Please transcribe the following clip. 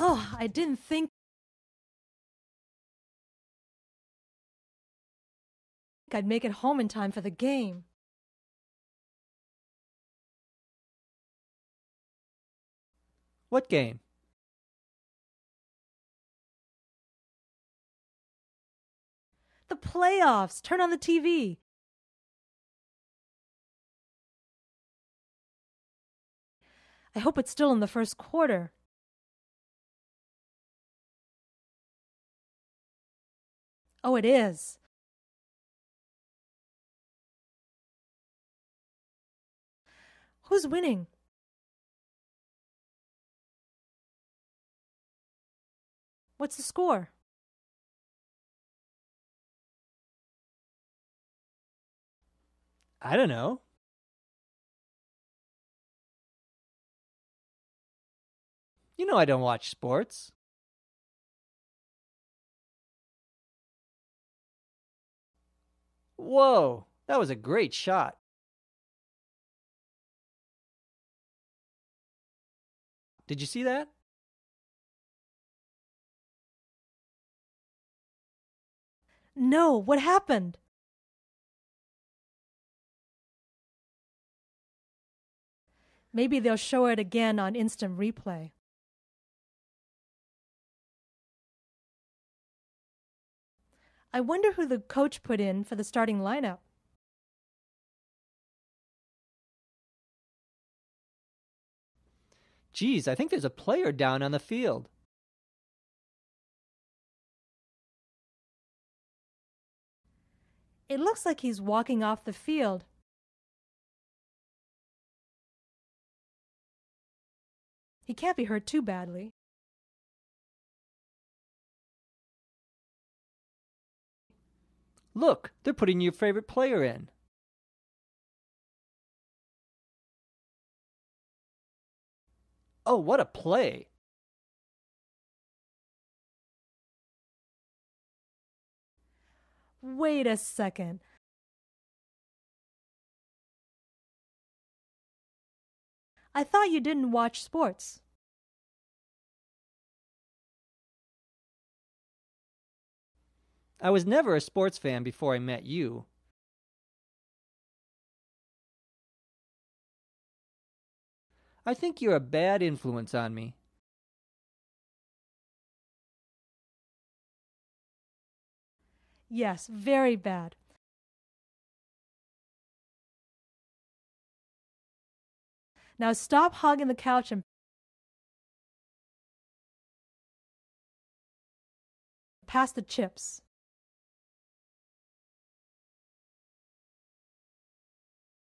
Oh, I didn't think I'd make it home in time for the game. What game? The playoffs! Turn on the TV! I hope it's still in the first quarter. Oh, it is. Who's winning? What's the score? I don't know. You know I don't watch sports. Whoa, that was a great shot. Did you see that? No, what happened? Maybe they'll show it again on instant replay. I wonder who the coach put in for the starting lineup. Geez, I think there's a player down on the field. It looks like he's walking off the field. He can't be hurt too badly. Look, they're putting your favorite player in. Oh, what a play! Wait a second. I thought you didn't watch sports. I was never a sports fan before I met you. I think you're a bad influence on me. Yes, very bad. Now stop hugging the couch and pass the chips.